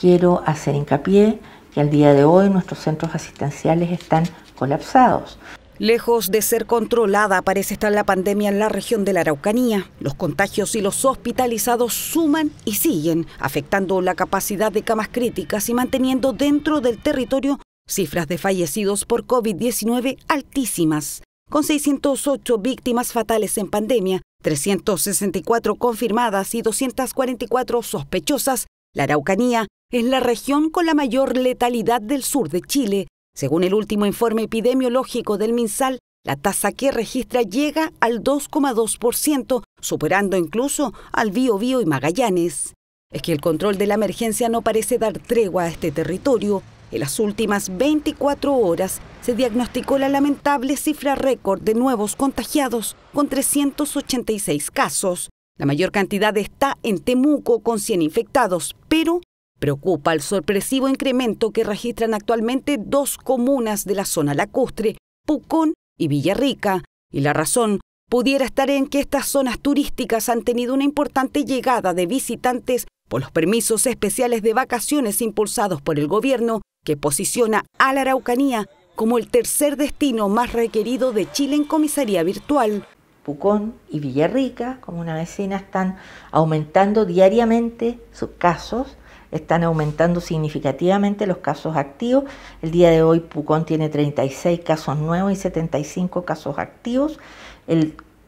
Quiero hacer hincapié que al día de hoy nuestros centros asistenciales están colapsados. Lejos de ser controlada, parece estar la pandemia en la región de la Araucanía. Los contagios y los hospitalizados suman y siguen, afectando la capacidad de camas críticas y manteniendo dentro del territorio cifras de fallecidos por COVID-19 altísimas, con 608 víctimas fatales en pandemia, 364 confirmadas y 244 sospechosas. La Araucanía es la región con la mayor letalidad del sur de Chile. Según el último informe epidemiológico del MinSal, la tasa que registra llega al 2,2%, superando incluso al Bío y Magallanes. Es que el control de la emergencia no parece dar tregua a este territorio. En las últimas 24 horas se diagnosticó la lamentable cifra récord de nuevos contagiados, con 386 casos. La mayor cantidad está en Temuco, con 100 infectados, pero Preocupa el sorpresivo incremento que registran actualmente dos comunas de la zona lacustre, Pucón y Villarrica, y la razón pudiera estar en que estas zonas turísticas han tenido una importante llegada de visitantes por los permisos especiales de vacaciones impulsados por el gobierno, que posiciona a la Araucanía como el tercer destino más requerido de Chile en comisaría virtual. Pucón y Villarrica, como una vecina, están aumentando diariamente sus casos están aumentando significativamente los casos activos. El día de hoy Pucón tiene 36 casos nuevos y 75 casos activos.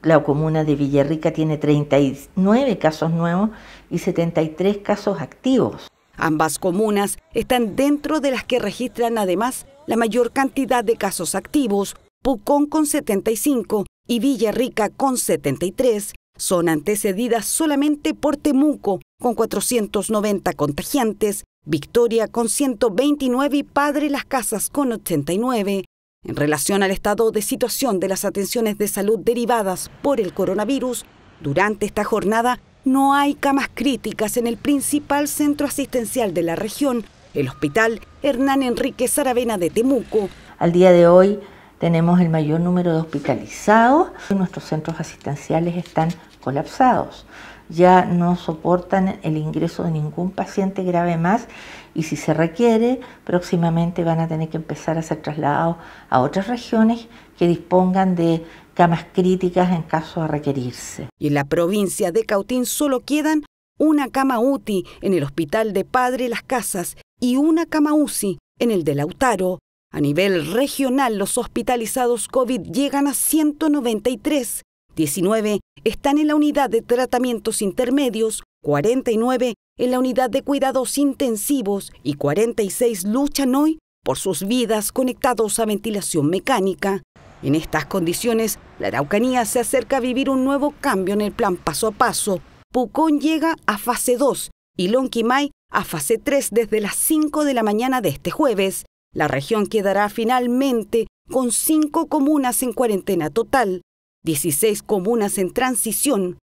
la comuna de Villarrica tiene 39 casos nuevos y 73 casos activos. Ambas comunas están dentro de las que registran además la mayor cantidad de casos activos, Pucón con 75 y Villarrica con 73. Son antecedidas solamente por Temuco, con 490 contagiantes, Victoria con 129 y Padre Las Casas con 89. En relación al estado de situación de las atenciones de salud derivadas por el coronavirus, durante esta jornada no hay camas críticas en el principal centro asistencial de la región, el Hospital Hernán Enrique Saravena de Temuco. Al día de hoy tenemos el mayor número de hospitalizados. Nuestros centros asistenciales están colapsados ya no soportan el ingreso de ningún paciente grave más y si se requiere, próximamente van a tener que empezar a ser trasladados a otras regiones que dispongan de camas críticas en caso de requerirse. Y en la provincia de Cautín solo quedan una cama UTI en el Hospital de Padre Las Casas y una cama UCI en el de Lautaro. A nivel regional, los hospitalizados COVID llegan a 193 19 están en la unidad de tratamientos intermedios, 49 en la unidad de cuidados intensivos y 46 luchan hoy por sus vidas conectados a ventilación mecánica. En estas condiciones, la Araucanía se acerca a vivir un nuevo cambio en el plan paso a paso. Pucón llega a fase 2 y Lonquimay a fase 3 desde las 5 de la mañana de este jueves. La región quedará finalmente con 5 comunas en cuarentena total. 16 comunas en transición,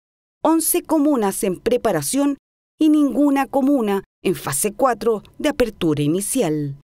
11 comunas en preparación y ninguna comuna en fase 4 de apertura inicial.